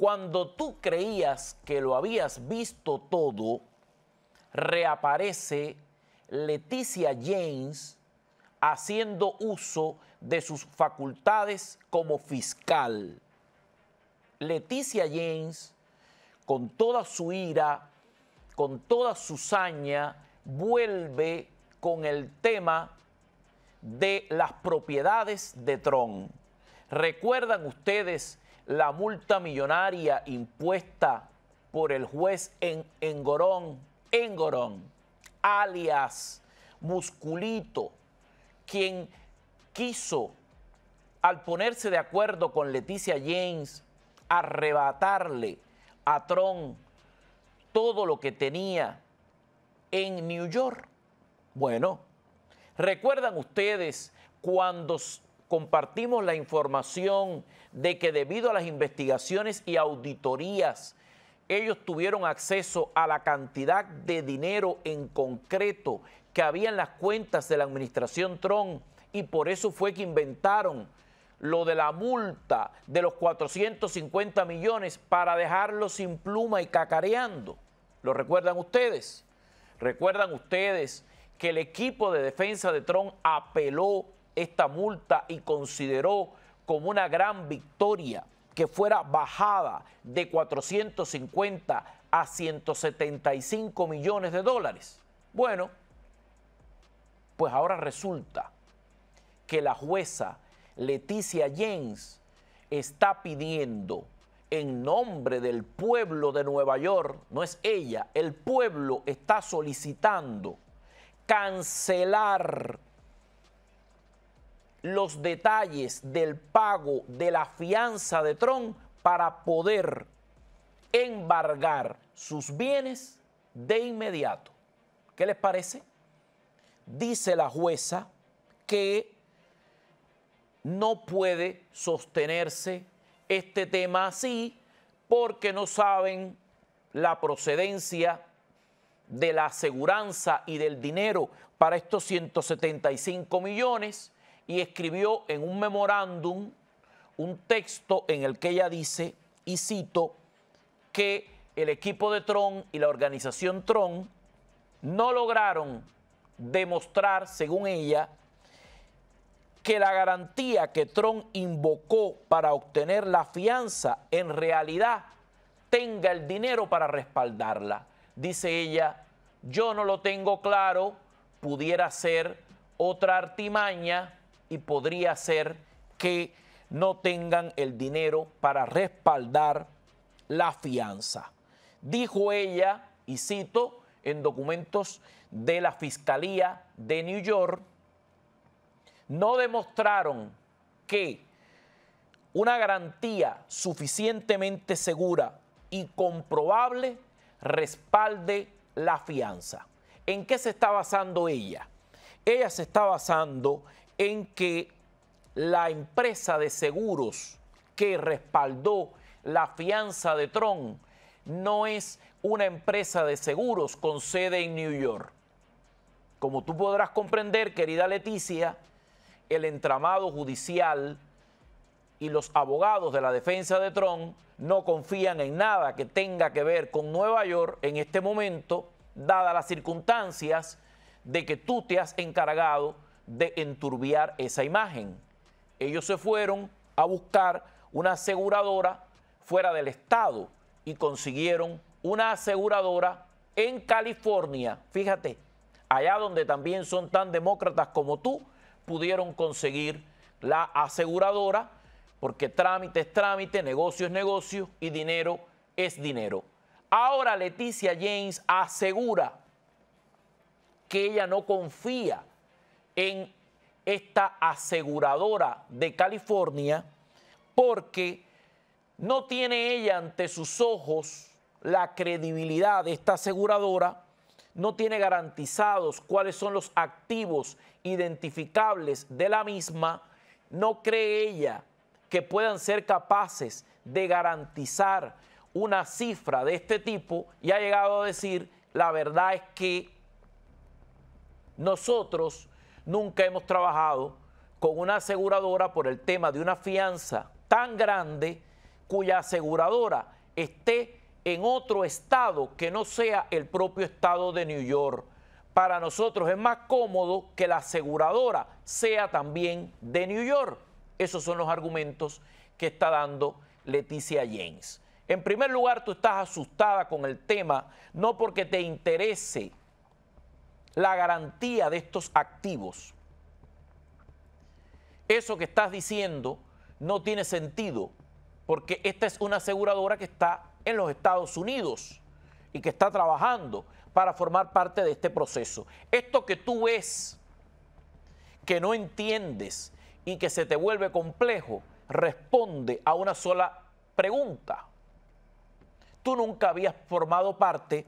Cuando tú creías que lo habías visto todo, reaparece Leticia James haciendo uso de sus facultades como fiscal. Leticia James, con toda su ira, con toda su saña, vuelve con el tema de las propiedades de Tron. Recuerdan ustedes la multa millonaria impuesta por el juez en Engorón, Engorón, alias Musculito, quien quiso, al ponerse de acuerdo con Leticia James, arrebatarle a Tron todo lo que tenía en New York. Bueno, recuerdan ustedes cuando compartimos la información de que debido a las investigaciones y auditorías, ellos tuvieron acceso a la cantidad de dinero en concreto que había en las cuentas de la administración Trump y por eso fue que inventaron lo de la multa de los 450 millones para dejarlo sin pluma y cacareando. ¿Lo recuerdan ustedes? ¿Recuerdan ustedes que el equipo de defensa de Trump apeló esta multa y consideró como una gran victoria que fuera bajada de 450 a 175 millones de dólares. Bueno, pues ahora resulta que la jueza Leticia Jens está pidiendo en nombre del pueblo de Nueva York, no es ella, el pueblo está solicitando cancelar los detalles del pago de la fianza de Tron para poder embargar sus bienes de inmediato. ¿Qué les parece? Dice la jueza que no puede sostenerse este tema así porque no saben la procedencia de la aseguranza y del dinero para estos 175 millones y escribió en un memorándum un texto en el que ella dice, y cito, que el equipo de Tron y la organización Tron no lograron demostrar, según ella, que la garantía que Tron invocó para obtener la fianza en realidad tenga el dinero para respaldarla. Dice ella, yo no lo tengo claro, pudiera ser otra artimaña y podría ser que no tengan el dinero para respaldar la fianza. Dijo ella, y cito, en documentos de la Fiscalía de New York, no demostraron que una garantía suficientemente segura y comprobable respalde la fianza. ¿En qué se está basando ella? Ella se está basando en que la empresa de seguros que respaldó la fianza de Trump no es una empresa de seguros con sede en New York. Como tú podrás comprender, querida Leticia, el entramado judicial y los abogados de la defensa de Trump no confían en nada que tenga que ver con Nueva York en este momento, dadas las circunstancias de que tú te has encargado de enturbiar esa imagen. Ellos se fueron a buscar una aseguradora fuera del estado y consiguieron una aseguradora en California. Fíjate, allá donde también son tan demócratas como tú, pudieron conseguir la aseguradora porque trámite es trámite, negocio es negocio y dinero es dinero. Ahora Leticia James asegura que ella no confía en esta aseguradora de California porque no tiene ella ante sus ojos la credibilidad de esta aseguradora, no tiene garantizados cuáles son los activos identificables de la misma, no cree ella que puedan ser capaces de garantizar una cifra de este tipo y ha llegado a decir, la verdad es que nosotros nunca hemos trabajado con una aseguradora por el tema de una fianza tan grande cuya aseguradora esté en otro estado que no sea el propio estado de New York. Para nosotros es más cómodo que la aseguradora sea también de New York. Esos son los argumentos que está dando Leticia James. En primer lugar, tú estás asustada con el tema, no porque te interese la garantía de estos activos. Eso que estás diciendo no tiene sentido porque esta es una aseguradora que está en los Estados Unidos y que está trabajando para formar parte de este proceso. Esto que tú ves, que no entiendes y que se te vuelve complejo, responde a una sola pregunta. Tú nunca habías formado parte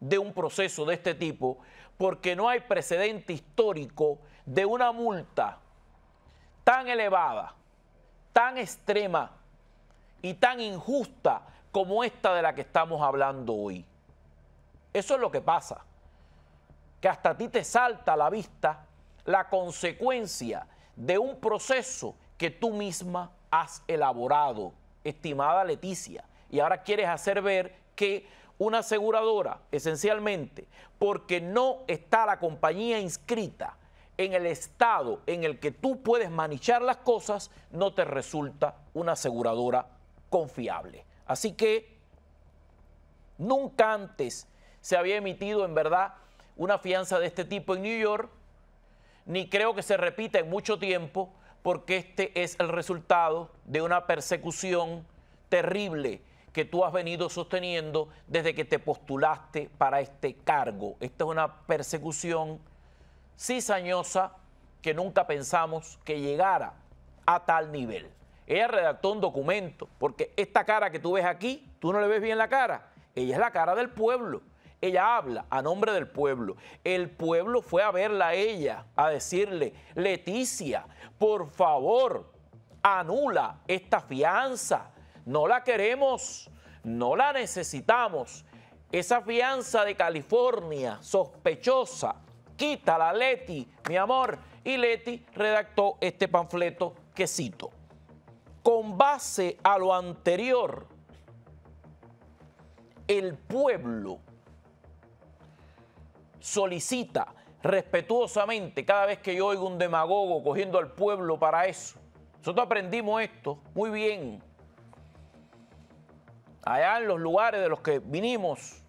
de un proceso de este tipo porque no hay precedente histórico de una multa tan elevada, tan extrema y tan injusta como esta de la que estamos hablando hoy. Eso es lo que pasa, que hasta a ti te salta a la vista la consecuencia de un proceso que tú misma has elaborado, estimada Leticia, y ahora quieres hacer ver que una aseguradora, esencialmente, porque no está la compañía inscrita en el estado en el que tú puedes manichar las cosas, no te resulta una aseguradora confiable. Así que nunca antes se había emitido en verdad una fianza de este tipo en New York, ni creo que se repita en mucho tiempo, porque este es el resultado de una persecución terrible que tú has venido sosteniendo desde que te postulaste para este cargo. Esta es una persecución cizañosa que nunca pensamos que llegara a tal nivel. Ella redactó un documento, porque esta cara que tú ves aquí, tú no le ves bien la cara. Ella es la cara del pueblo. Ella habla a nombre del pueblo. El pueblo fue a verla a ella, a decirle, Leticia, por favor, anula esta fianza no la queremos, no la necesitamos. Esa fianza de California sospechosa, quítala Leti, mi amor. Y Leti redactó este panfleto que cito. Con base a lo anterior, el pueblo solicita respetuosamente cada vez que yo oigo un demagogo cogiendo al pueblo para eso. Nosotros aprendimos esto muy bien allá en los lugares de los que vinimos,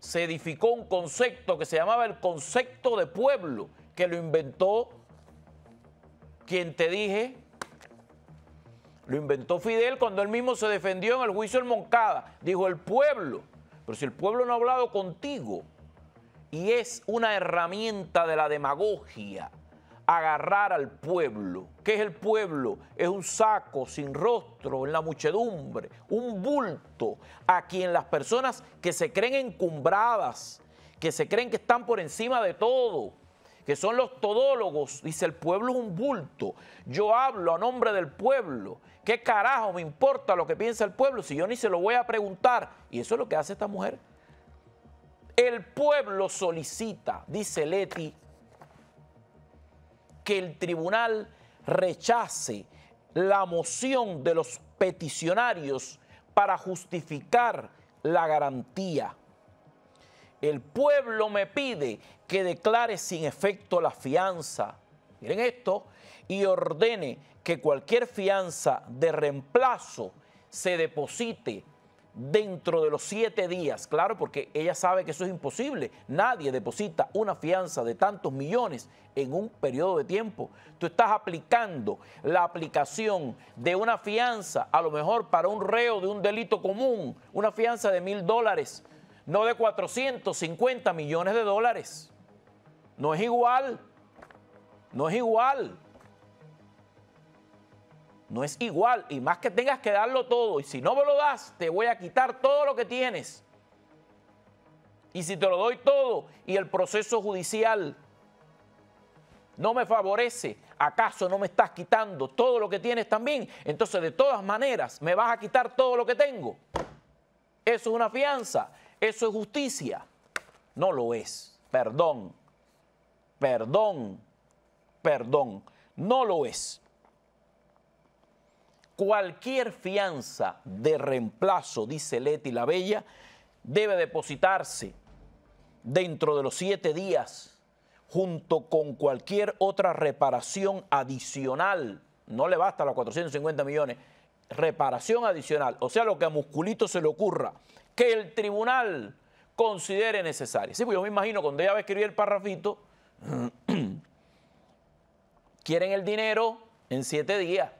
se edificó un concepto que se llamaba el concepto de pueblo, que lo inventó quien te dije, lo inventó Fidel cuando él mismo se defendió en el juicio del Moncada. Dijo el pueblo, pero si el pueblo no ha hablado contigo y es una herramienta de la demagogia, agarrar al pueblo. ¿Qué es el pueblo? Es un saco sin rostro en la muchedumbre, un bulto a quien las personas que se creen encumbradas, que se creen que están por encima de todo, que son los todólogos, dice el pueblo es un bulto. Yo hablo a nombre del pueblo. ¿Qué carajo me importa lo que piensa el pueblo si yo ni se lo voy a preguntar? Y eso es lo que hace esta mujer. El pueblo solicita, dice Leti que el tribunal rechace la moción de los peticionarios para justificar la garantía. El pueblo me pide que declare sin efecto la fianza. Miren esto. Y ordene que cualquier fianza de reemplazo se deposite dentro de los siete días, claro, porque ella sabe que eso es imposible. Nadie deposita una fianza de tantos millones en un periodo de tiempo. Tú estás aplicando la aplicación de una fianza, a lo mejor para un reo de un delito común, una fianza de mil dólares, no de 450 millones de dólares. No es igual, no es igual no es igual. Y más que tengas que darlo todo. Y si no me lo das, te voy a quitar todo lo que tienes. Y si te lo doy todo y el proceso judicial no me favorece, ¿acaso no me estás quitando todo lo que tienes también? Entonces, de todas maneras, me vas a quitar todo lo que tengo. Eso es una fianza, eso es justicia. No lo es. Perdón, perdón, perdón. No lo es cualquier fianza de reemplazo, dice Leti la Bella, debe depositarse dentro de los siete días junto con cualquier otra reparación adicional. No le basta los 450 millones. Reparación adicional. O sea, lo que a Musculito se le ocurra, que el tribunal considere necesario. Sí, pues yo me imagino cuando ella va a escribir el parrafito, quieren el dinero en siete días.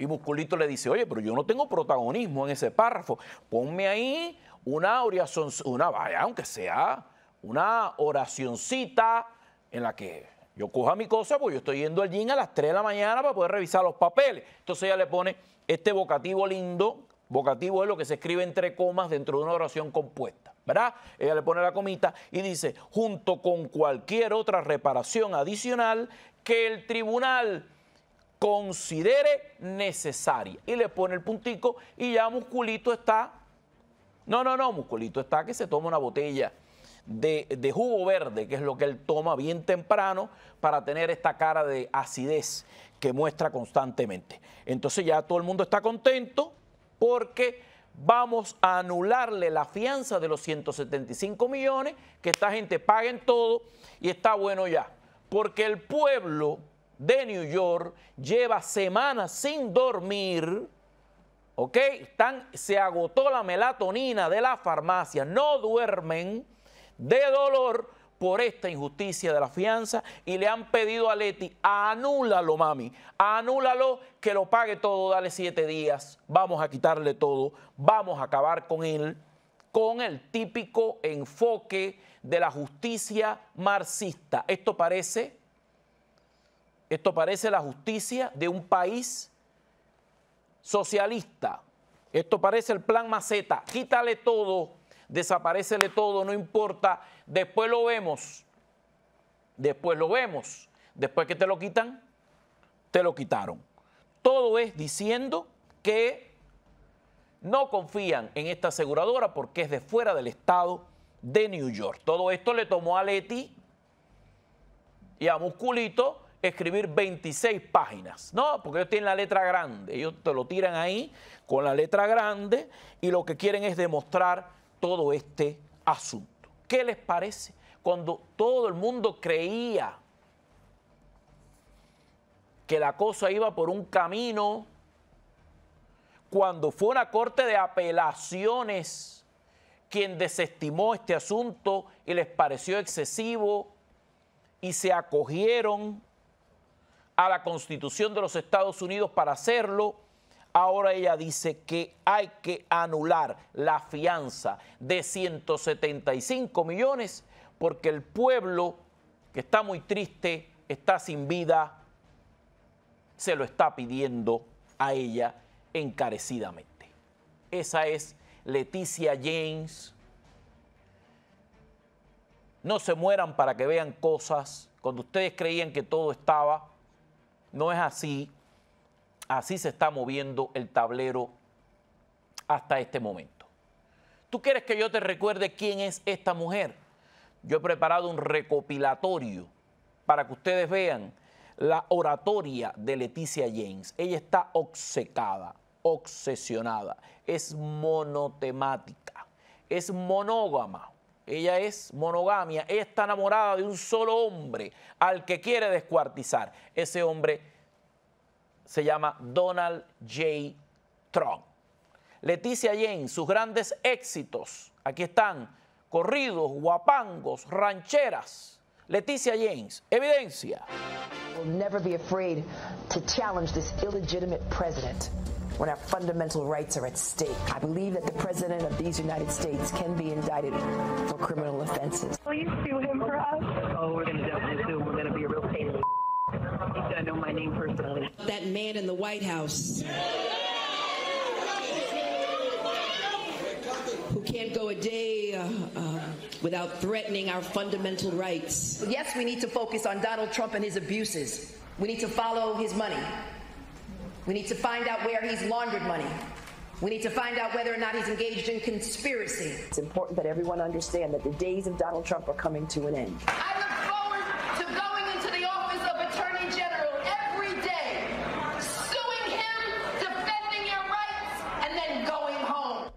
Y Musculito le dice, oye, pero yo no tengo protagonismo en ese párrafo. Ponme ahí una oración, una vaya, aunque sea una oracioncita en la que yo coja mi cosa, porque yo estoy yendo al gym a las 3 de la mañana para poder revisar los papeles. Entonces ella le pone este vocativo lindo. Vocativo es lo que se escribe entre comas dentro de una oración compuesta, ¿verdad? Ella le pone la comita y dice, junto con cualquier otra reparación adicional que el tribunal considere necesaria. Y le pone el puntico y ya Musculito está... No, no, no, Musculito está que se toma una botella de, jugo verde, que es lo que él toma bien temprano para tener esta cara de acidez que muestra constantemente. Entonces ya todo el mundo está contento porque vamos a anularle la fianza de los 175 millones, que esta gente pague en todo y está bueno ya. Porque el pueblo de New York lleva semanas sin dormir. ¿Ok? se agotó la melatonina de la farmacia. No duermen de dolor por esta injusticia de la fianza y le han pedido a Leti, anúlalo, mami, anúlalo, que lo pague todo, dale siete días, vamos a quitarle todo, vamos a acabar con él, con el típico enfoque de la justicia marxista. Esto parece esto parece la justicia de un país socialista. Esto parece el plan maceta. Quítale todo, desaparecele todo, no importa. Después lo vemos. Después lo vemos. Después que te lo quitan, te lo quitaron. Todo es diciendo que no confían en esta aseguradora porque es de fuera del estado de New York. Todo esto le tomó a Leti y a Musculito escribir 26 páginas. No, porque ellos tienen la letra grande. Ellos te lo tiran ahí con la letra grande y lo que quieren es demostrar todo este asunto. ¿Qué les parece? Cuando todo el mundo creía que la cosa iba por un camino, cuando fue una corte de apelaciones quien desestimó este asunto y les pareció excesivo y se acogieron a la Constitución de los Estados Unidos para hacerlo. Ahora ella dice que hay que anular la fianza de 175 millones porque el pueblo, que está muy triste, está sin vida, se lo está pidiendo a ella encarecidamente. Esa es Leticia James. No se mueran para que vean cosas. Cuando ustedes creían que todo estaba, no es así. Así se está moviendo el tablero hasta este momento. ¿Tú quieres que yo te recuerde quién es esta mujer? Yo he preparado un recopilatorio para que ustedes vean la oratoria de Leticia James. Ella está obcecada, obsesionada, es monotemática, es monógama ella es monogamia, está enamorada de un solo hombre al que quiere descuartizar. Ese hombre se llama Donald J. Trump. Leticia James, sus grandes éxitos, aquí están, corridos, guapangos, rancheras. Leticia James, evidencia. when our fundamental rights are at stake. I believe that the President of these United States can be indicted for criminal offenses. Please sue him for us? Oh, we're going to definitely sue him. We're going to be a real pain in the know my name personally. That man in the White House. who can't go a day uh, uh, without threatening our fundamental rights. Yes, we need to focus on Donald Trump and his abuses. We need to follow his money. We need to find out where he's laundered money. We need to find out whether or not he's engaged in conspiracy. It's important that everyone understand that the days of Donald Trump are coming to an end. I look forward to going into the office of Attorney General every day, suing him, defending your rights, and then going home.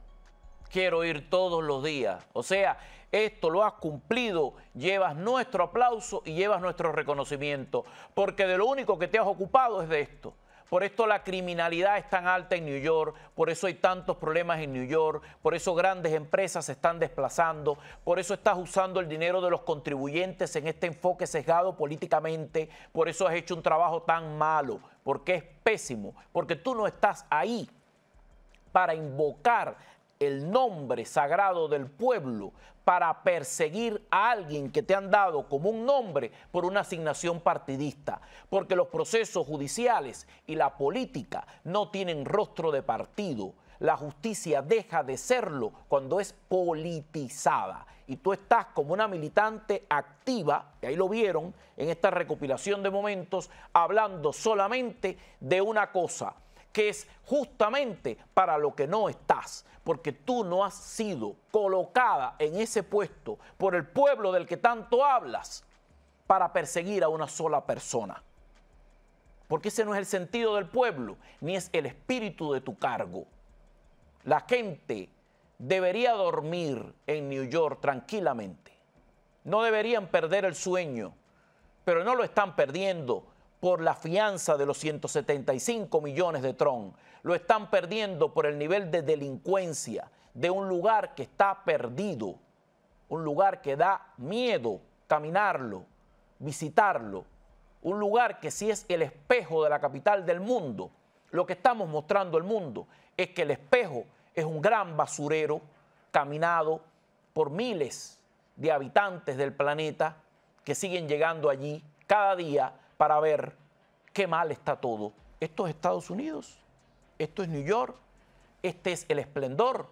Quiero ir todos los días. O sea, esto lo has cumplido, llevas nuestro aplauso y llevas nuestro reconocimiento, porque de lo único que te has ocupado es de esto. Por esto la criminalidad es tan alta en New York, por eso hay tantos problemas en New York, por eso grandes empresas se están desplazando, por eso estás usando el dinero de los contribuyentes en este enfoque sesgado políticamente, por eso has hecho un trabajo tan malo, porque es pésimo, porque tú no estás ahí para invocar el nombre sagrado del pueblo, para perseguir a alguien que te han dado como un nombre por una asignación partidista, porque los procesos judiciales y la política no tienen rostro de partido. La justicia deja de serlo cuando es politizada. Y tú estás como una militante activa, y ahí lo vieron en esta recopilación de momentos, hablando solamente de una cosa, que es justamente para lo que no estás, porque tú no has sido colocada en ese puesto por el pueblo del que tanto hablas para perseguir a una sola persona. Porque ese no es el sentido del pueblo, ni es el espíritu de tu cargo. La gente debería dormir en New York tranquilamente. No deberían perder el sueño, pero no lo están perdiendo por la fianza de los 175 millones de Tron. Lo están perdiendo por el nivel de delincuencia de un lugar que está perdido, un lugar que da miedo caminarlo, visitarlo, un lugar que si es el espejo de la capital del mundo, lo que estamos mostrando al mundo es que el espejo es un gran basurero caminado por miles de habitantes del planeta que siguen llegando allí cada día para ver qué mal está todo. Esto es Estados Unidos, esto es New York, este es el esplendor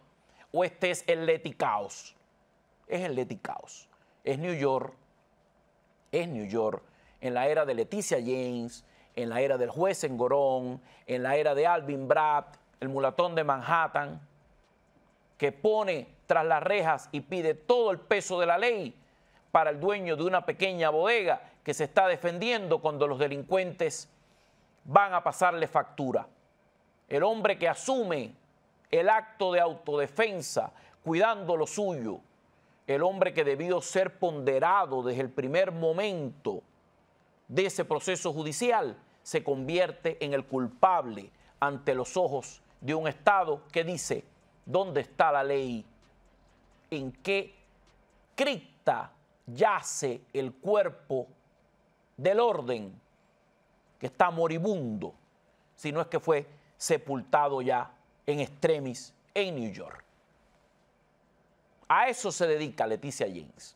o este es el leticaos. Es el leticaos. Es New York, es New York, en la era de Leticia James, en la era del juez Engorón, en la era de Alvin Bratt, el mulatón de Manhattan, que pone tras las rejas y pide todo el peso de la ley para el dueño de una pequeña bodega que se está defendiendo cuando los delincuentes van a pasarle factura. El hombre que asume el acto de autodefensa cuidando lo suyo, el hombre que debió ser ponderado desde el primer momento de ese proceso judicial, se convierte en el culpable ante los ojos de un Estado que dice, ¿dónde está la ley? ¿En qué cripta yace el cuerpo del orden que está moribundo, si no es que fue sepultado ya en extremis en New York. A eso se dedica Leticia James.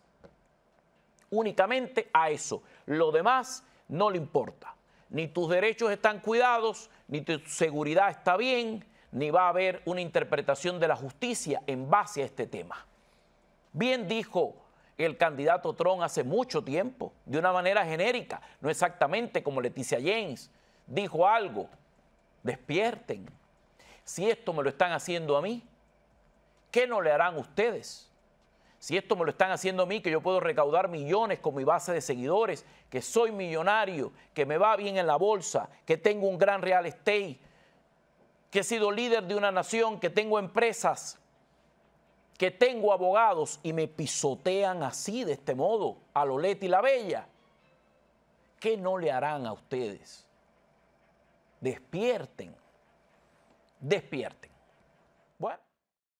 Únicamente a eso. Lo demás no le importa. Ni tus derechos están cuidados, ni tu seguridad está bien, ni va a haber una interpretación de la justicia en base a este tema. Bien dijo el candidato Trump hace mucho tiempo, de una manera genérica, no exactamente como Leticia James, dijo algo, despierten, si esto me lo están haciendo a mí, ¿qué no le harán ustedes? Si esto me lo están haciendo a mí, que yo puedo recaudar millones con mi base de seguidores, que soy millonario, que me va bien en la bolsa, que tengo un gran real estate, que he sido líder de una nación, que tengo empresas, que tengo abogados y me pisotean así, de este modo, a Loleti y la Bella, ¿qué no le harán a ustedes? Despierten, despierten.